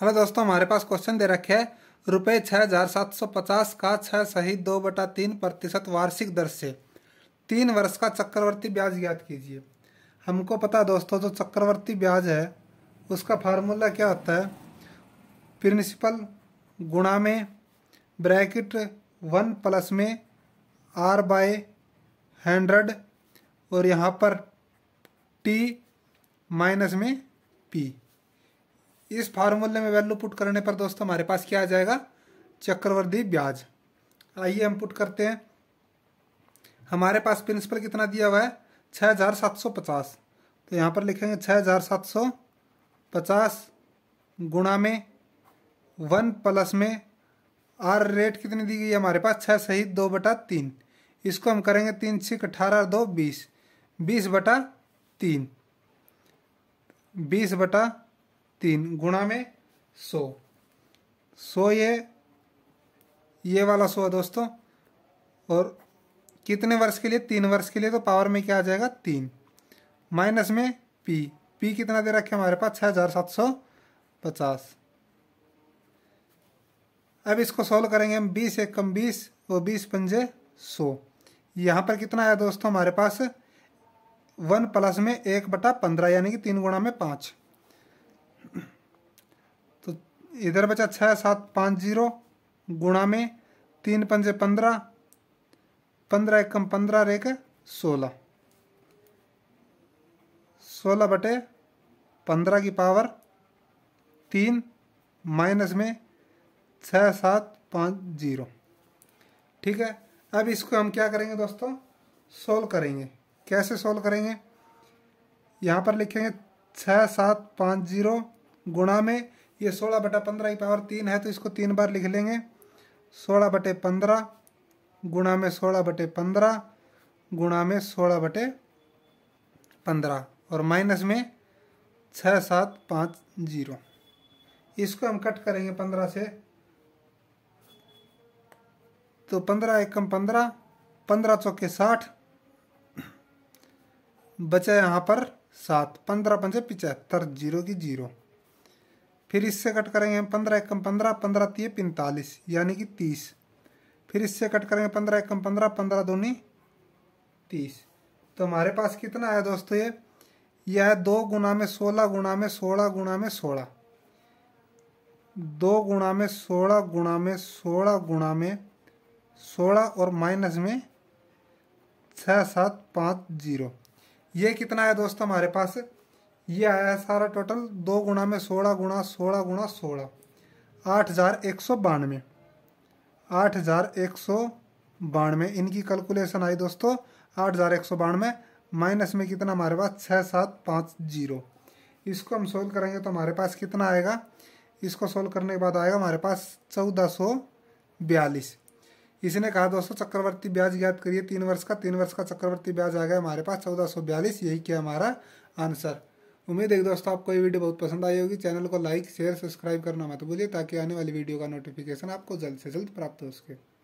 hello दोस्तों हमारे पास question दे रखे है रुपये छः हजार सात सौ पचास का छः सही दो बटा तीन प्रतिशत वार्षिक दर से तीन वर्ष का चक्रवर्ती ब्याज ज्ञात कीजिए हमको पता है दोस्तों जो चक्रवर्ती ब्याज है उसका फार्मूला क्या होता है प्रिंसिपल गुणा में ब्रैकेट वन प्लस में आर बाय हंड्रेड और यहाँ पर टी माइनस में पी इस फार्मूले में वैल्यू पुट करने पर दोस्तों हमारे पास क्या आ जाएगा चक्रवर्ती ब्याज आइए हम पुट करते हैं हमारे पास प्रिंसिपल कितना दिया हुआ है छः हज़ार सात सौ पचास तो यहाँ पर लिखेंगे छः हज़ार सात सौ पचास गुणा में वन प्लस में आर रेट कितनी दी गई है हमारे पास छः सही दो बटा तीन इसको हम करेंगे तीन छिक अठारह दो बीस बीस बटा तीन बीस बटा तीन गुणा में सौ सौ ये ये वाला सौ है दोस्तों और कितने वर्ष के लिए तीन वर्ष के लिए तो पावर में क्या आ जाएगा तीन माइनस में पी पी कितना दे रखे हमारे पास छः हज़ार सात सौ पचास अब इसको सॉल्व करेंगे हम बीस एक कम बीस और बीस पंजे सौ यहाँ पर कितना आया दोस्तों हमारे पास वन प्लस में एक बटा पंद्रह यानी कि तीन गुणा में पाँच तो इधर बचा छः सात पाँच जीरो गुणा में तीन पंजे पंद्रह पंद्रह एकम पंद्रह रेख सोलह सोलह बटे पंद्रह की पावर तीन माइनस में छः सात पाँच जीरो ठीक है अब इसको हम क्या करेंगे दोस्तों सोल्व करेंगे कैसे सोल्व करेंगे यहाँ पर लिखेंगे छः सात पाँच जीरो गुणा में ये सोलह बटा पंद्रह की पावर तीन है तो इसको तीन बार लिख लेंगे सोलह बटे पंद्रह गुणा में सोलह बटे पंद्रह गुणा में सोलह बटे पंद्रह और माइनस में छः सात पाँच जीरो इसको हम कट करेंगे पंद्रह से तो पंद्रह एकम पंद्रह पंद्रह चौके साठ बचा यहाँ पर सात पंद्रह पंचे पिचहत्तर जीरो की जीरो फिर इससे कट करेंगे हम पंद्रह एकम पंद्रह पंद्रह तीय पैंतालीस यानी कि तीस फिर इससे कट करेंगे पंद्रह एकम पंद्रह पंद्रह दूनी तीस तो हमारे पास कितना आया दोस्तों ये यह है दो गुना में सोलह गुना में सोलह गुना में सोलह दो गुणा में सोलह गुणा में सोलह गुणा में सोलह और माइनस में छः सात पाँच जीरो ये कितना है दोस्तों हमारे पास ये आया है सारा टोटल दो गुणा में सोलह गुणा सोलह गुणा सोलह आठ हज़ार एक सौ बानवे आठ हज़ार एक सौ बानवे इनकी कैलकुलेशन आई दोस्तों आठ हज़ार एक सौ बानवे माइनस में कितना हमारे पास छः सात पाँच जीरो इसको हम सोल्व करेंगे तो हमारे पास कितना आएगा इसको सोल्व करने के बाद आएगा हमारे पास चौदह सौ बयालीस इसी ने कहा दोस्तों चक्रवर्ती ब्याज याद करिए तीन वर्ष का तीन वर्ष का चक्रवर्ती ब्याज आ गया हमारे पास चौदह सौ बयालीस यही किया हमारा आंसर उम्मीद है दोस्तों आपको ये वीडियो बहुत पसंद आई होगी चैनल को लाइक शेयर सब्सक्राइब करना मत भूलिए ताकि आने वाली वीडियो का नोटिफिकेशन आपको जल्द से जल्द प्राप्त हो सके